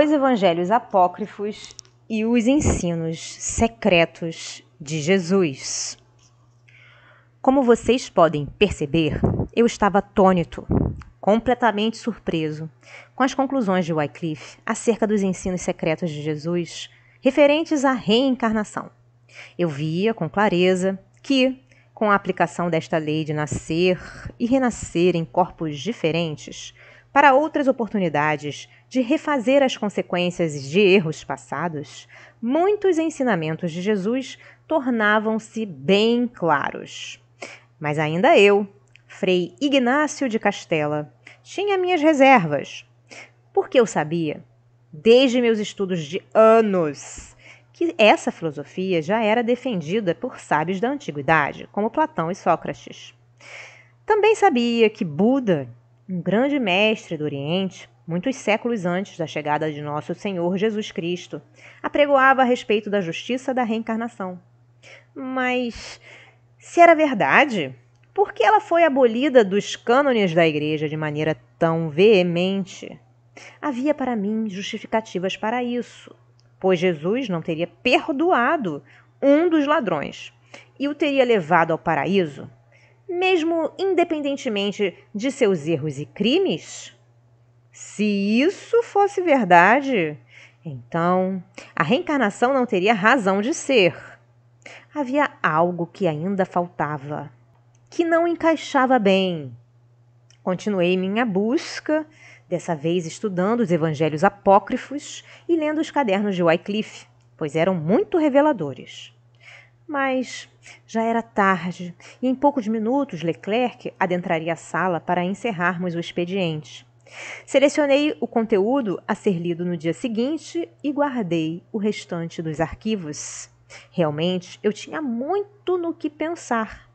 os evangelhos apócrifos e os ensinos secretos de Jesus. Como vocês podem perceber, eu estava atônito, completamente surpreso, com as conclusões de Wycliffe acerca dos ensinos secretos de Jesus referentes à reencarnação. Eu via com clareza que, com a aplicação desta lei de nascer e renascer em corpos diferentes, para outras oportunidades de refazer as consequências de erros passados, muitos ensinamentos de Jesus tornavam-se bem claros. Mas ainda eu, Frei Ignácio de Castela, tinha minhas reservas, porque eu sabia, desde meus estudos de anos, que essa filosofia já era defendida por sábios da antiguidade, como Platão e Sócrates. Também sabia que Buda um grande mestre do Oriente, muitos séculos antes da chegada de nosso Senhor Jesus Cristo, apregoava a respeito da justiça da reencarnação. Mas se era verdade, por que ela foi abolida dos cânones da Igreja de maneira tão veemente? Havia para mim justificativas para isso, pois Jesus não teria perdoado um dos ladrões e o teria levado ao paraíso mesmo independentemente de seus erros e crimes? Se isso fosse verdade, então a reencarnação não teria razão de ser. Havia algo que ainda faltava, que não encaixava bem. Continuei minha busca, dessa vez estudando os evangelhos apócrifos e lendo os cadernos de Wycliffe, pois eram muito reveladores. Mas já era tarde e em poucos minutos Leclerc adentraria a sala para encerrarmos o expediente. Selecionei o conteúdo a ser lido no dia seguinte e guardei o restante dos arquivos. Realmente, eu tinha muito no que pensar.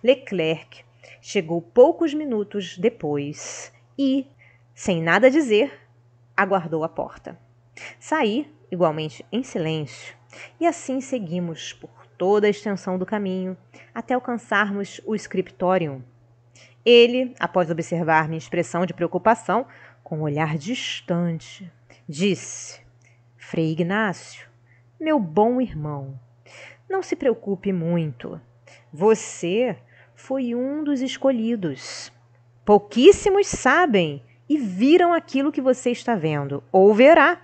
Leclerc chegou poucos minutos depois e, sem nada dizer, aguardou a porta. Saí, igualmente em silêncio, e assim seguimos por toda a extensão do caminho, até alcançarmos o scriptorium. Ele, após observar minha expressão de preocupação, com um olhar distante, disse: Frei Ignácio, meu bom irmão, não se preocupe muito. Você foi um dos escolhidos. Pouquíssimos sabem e viram aquilo que você está vendo, ou verá.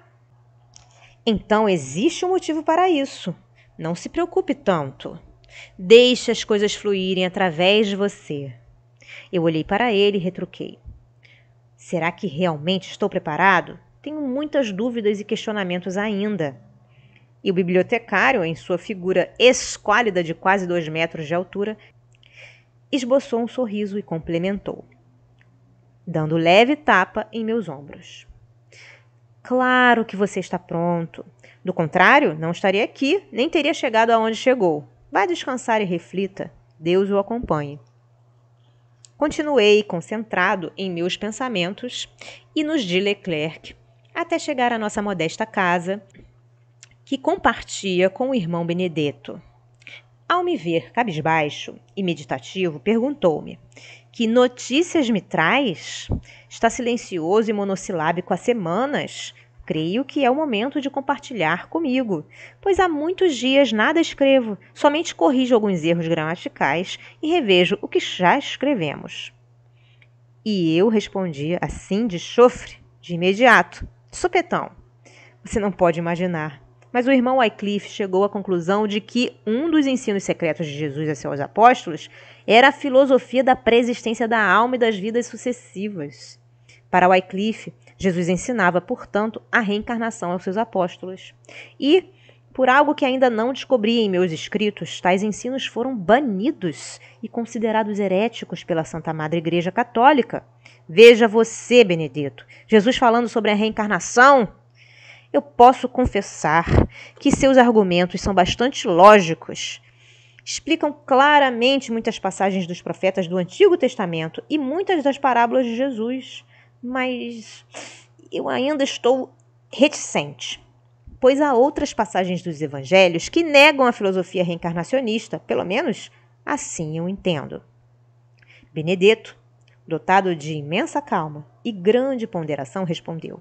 Então existe um motivo para isso. Não se preocupe tanto. Deixe as coisas fluírem através de você. Eu olhei para ele e retruquei. Será que realmente estou preparado? Tenho muitas dúvidas e questionamentos ainda. E o bibliotecário, em sua figura esquálida de quase dois metros de altura, esboçou um sorriso e complementou, dando leve tapa em meus ombros. Claro que você está pronto. Do contrário, não estaria aqui, nem teria chegado aonde chegou. Vá descansar e reflita. Deus o acompanhe. Continuei concentrado em meus pensamentos e nos de Leclerc, até chegar à nossa modesta casa, que compartia com o irmão Benedetto. Ao me ver cabisbaixo e meditativo, perguntou-me que notícias me traz? Está silencioso e monossilábico há semanas. Creio que é o momento de compartilhar comigo, pois há muitos dias nada escrevo, somente corrijo alguns erros gramaticais e revejo o que já escrevemos. E eu respondi assim de chofre, de imediato, supetão. Você não pode imaginar mas o irmão Wycliffe chegou à conclusão de que um dos ensinos secretos de Jesus a seus apóstolos era a filosofia da preexistência da alma e das vidas sucessivas. Para Wycliffe, Jesus ensinava, portanto, a reencarnação aos seus apóstolos. E, por algo que ainda não descobri em meus escritos, tais ensinos foram banidos e considerados heréticos pela Santa Madre Igreja Católica. Veja você, Benedito, Jesus falando sobre a reencarnação eu posso confessar que seus argumentos são bastante lógicos. Explicam claramente muitas passagens dos profetas do Antigo Testamento e muitas das parábolas de Jesus, mas eu ainda estou reticente, pois há outras passagens dos evangelhos que negam a filosofia reencarnacionista, pelo menos assim eu entendo. Benedetto, dotado de imensa calma e grande ponderação, respondeu.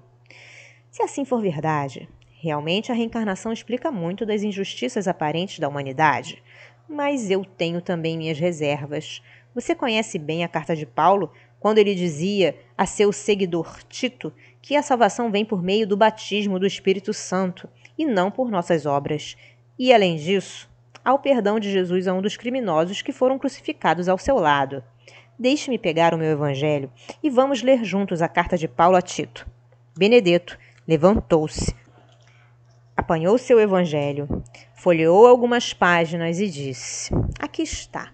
Se assim for verdade, realmente a reencarnação explica muito das injustiças aparentes da humanidade, mas eu tenho também minhas reservas. Você conhece bem a carta de Paulo, quando ele dizia a seu seguidor Tito que a salvação vem por meio do batismo do Espírito Santo e não por nossas obras. E além disso, ao perdão de Jesus a um dos criminosos que foram crucificados ao seu lado. Deixe-me pegar o meu evangelho e vamos ler juntos a carta de Paulo a Tito. Benedetto Levantou-se, apanhou seu evangelho, folheou algumas páginas e disse: Aqui está,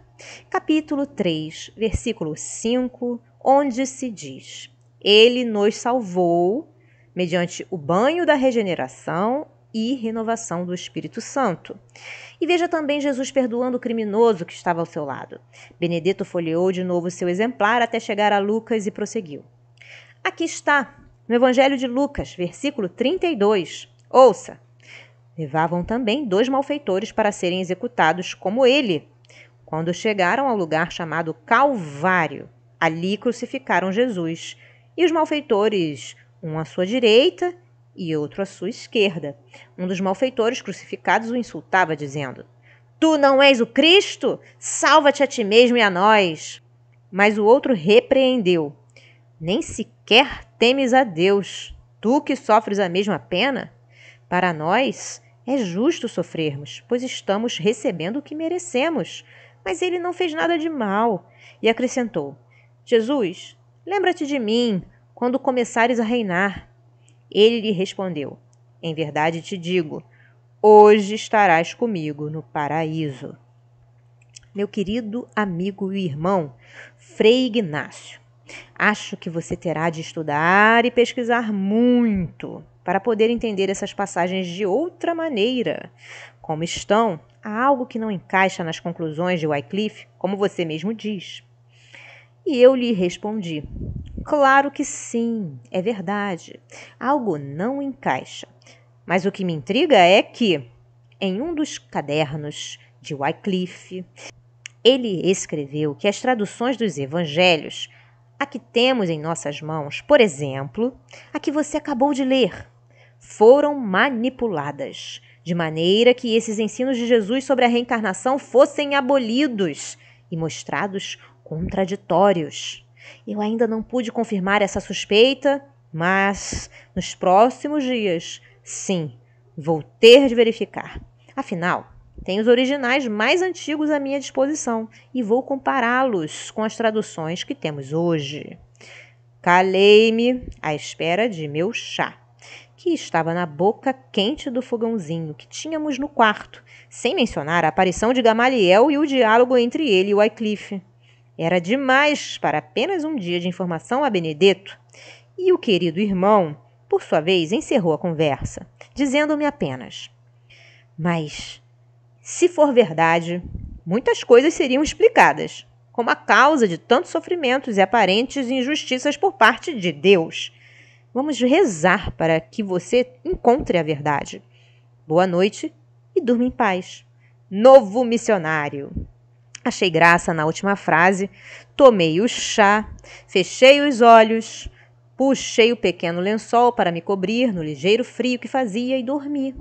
capítulo 3, versículo 5, onde se diz: Ele nos salvou mediante o banho da regeneração e renovação do Espírito Santo. E veja também Jesus perdoando o criminoso que estava ao seu lado. Benedetto folheou de novo seu exemplar até chegar a Lucas e prosseguiu: Aqui está no Evangelho de Lucas, versículo 32, ouça: Levavam também dois malfeitores para serem executados como ele. Quando chegaram ao lugar chamado Calvário, ali crucificaram Jesus e os malfeitores, um à sua direita e outro à sua esquerda. Um dos malfeitores crucificados o insultava, dizendo: Tu não és o Cristo? Salva-te a ti mesmo e a nós. Mas o outro repreendeu: nem sequer temes a Deus, tu que sofres a mesma pena? Para nós é justo sofrermos, pois estamos recebendo o que merecemos. Mas ele não fez nada de mal. E acrescentou: Jesus, lembra-te de mim quando começares a reinar. Ele lhe respondeu: Em verdade te digo, hoje estarás comigo no paraíso. Meu querido amigo e irmão, Frei Ignácio, Acho que você terá de estudar e pesquisar muito para poder entender essas passagens de outra maneira. Como estão, há algo que não encaixa nas conclusões de Wycliffe, como você mesmo diz. E eu lhe respondi: Claro que sim, é verdade. Algo não encaixa. Mas o que me intriga é que, em um dos cadernos de Wycliffe, ele escreveu que as traduções dos evangelhos a que temos em nossas mãos, por exemplo, a que você acabou de ler, foram manipuladas, de maneira que esses ensinos de Jesus sobre a reencarnação fossem abolidos e mostrados contraditórios. Eu ainda não pude confirmar essa suspeita, mas nos próximos dias, sim, vou ter de verificar. Afinal, tenho os originais mais antigos à minha disposição e vou compará-los com as traduções que temos hoje. Calei-me à espera de meu chá, que estava na boca quente do fogãozinho que tínhamos no quarto, sem mencionar a aparição de Gamaliel e o diálogo entre ele e Wycliffe. Era demais para apenas um dia de informação a Benedetto. E o querido irmão, por sua vez, encerrou a conversa, dizendo-me apenas: Mas se for verdade, muitas coisas seriam explicadas, como a causa de tantos sofrimentos e aparentes injustiças por parte de Deus. Vamos rezar para que você encontre a verdade. Boa noite e durma em paz. Novo missionário. Achei graça na última frase, tomei o chá, fechei os olhos, puxei o pequeno lençol para me cobrir no ligeiro frio que fazia e dormi.